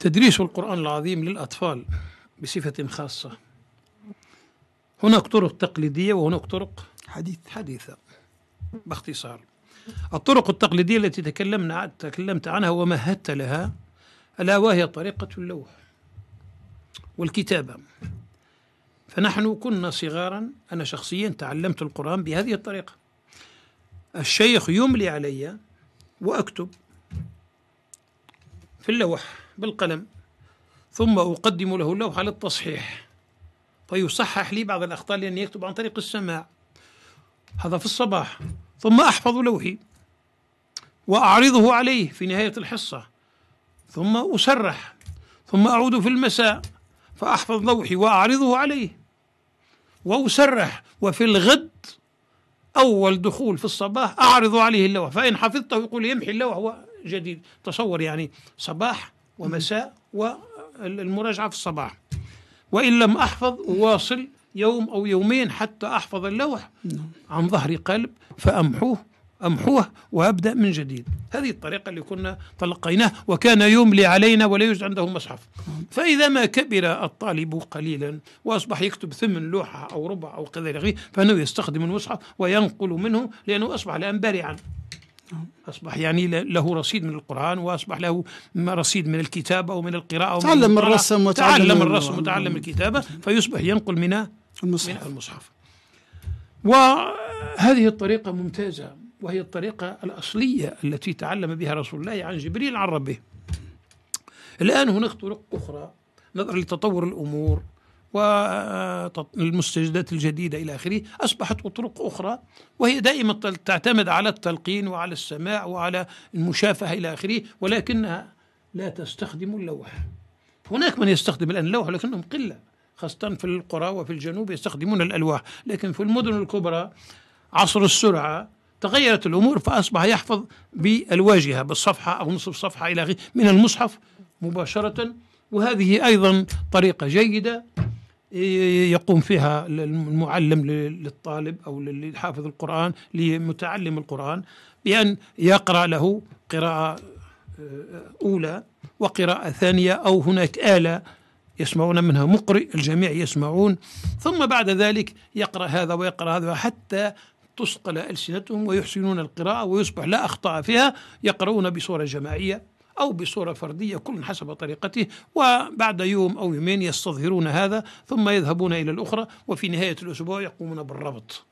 تدريس القرآن العظيم للأطفال بصفة خاصة هناك طرق تقليدية وهناك طرق حديث حديثة باختصار الطرق التقليدية التي تكلمنا تكلمت عنها ومهدت لها ألا وهي طريقة اللوح والكتابة فنحن كنا صغارا أنا شخصيا تعلمت القرآن بهذه الطريقة الشيخ يملي علي وأكتب في اللوح بالقلم ثم أقدم له اللوحة للتصحيح فيصحح لي بعض الأخطاء لأن يكتب عن طريق السماع هذا في الصباح ثم أحفظ لوحي وأعرضه عليه في نهاية الحصة ثم أسرح ثم أعود في المساء فأحفظ لوحي وأعرضه عليه وأسرح وفي الغد أول دخول في الصباح أعرض عليه اللوح فإن حفظته يقول يمحي اللوح هو جديد تصور يعني صباح ومساء والمراجعة في الصباح وإن لم أحفظ أواصل يوم أو يومين حتى أحفظ اللوح نعم. عن ظهر قلب فأمحوه أمحوه وأبدأ من جديد هذه الطريقة اللي كنا تلقيناه وكان يملي علينا ولا يوجد عنده مصحف نعم. فإذا ما كبر الطالب قليلا وأصبح يكتب ثمن لوحة أو ربع أو كذا فإنه يستخدم المصحف وينقل منه لأنه أصبح الآن بارعا أصبح يعني له رصيد من القرآن وأصبح له رصيد من الكتابة ومن القراءة ومن تعلم من الرسم وتعلم تعلم الرسم وتعلم الكتابة فيصبح ينقل من المصحف, من المصحف. وهذه الطريقة ممتازة وهي الطريقة الأصلية التي تعلم بها رسول الله عن جبريل عن ربه الآن هناك طرق أخرى نظرا لتطور الأمور والمستجدات الجديدة إلى آخره أصبحت طرق أخرى وهي دائما تعتمد على التلقين وعلى السماع وعلى المشافهة إلى آخره ولكنها لا تستخدم اللوح هناك من يستخدم الآن اللوح لكنهم قلة خاصة في القرى وفي الجنوب يستخدمون الألواح لكن في المدن الكبرى عصر السرعة تغيرت الأمور فأصبح يحفظ بالواجهة بالصفحة أو نصف صفحة إلى آخره من المصحف مباشرة وهذه أيضا طريقة جيدة يقوم فيها المعلم للطالب او للحافظ القران لمتعلم القران بان يقرا له قراءه آه، اولى وقراءه ثانيه او هناك اله يسمعون منها مقرئ الجميع يسمعون ثم بعد ذلك يقرا هذا ويقرا هذا حتى تصقل ألسنتهم ويحسنون القراءة ويصبح لا أخطاء فيها يقرؤون بصورة جماعية أو بصورة فردية كل حسب طريقته وبعد يوم أو يومين يستظهرون هذا ثم يذهبون إلى الأخرى وفي نهاية الأسبوع يقومون بالربط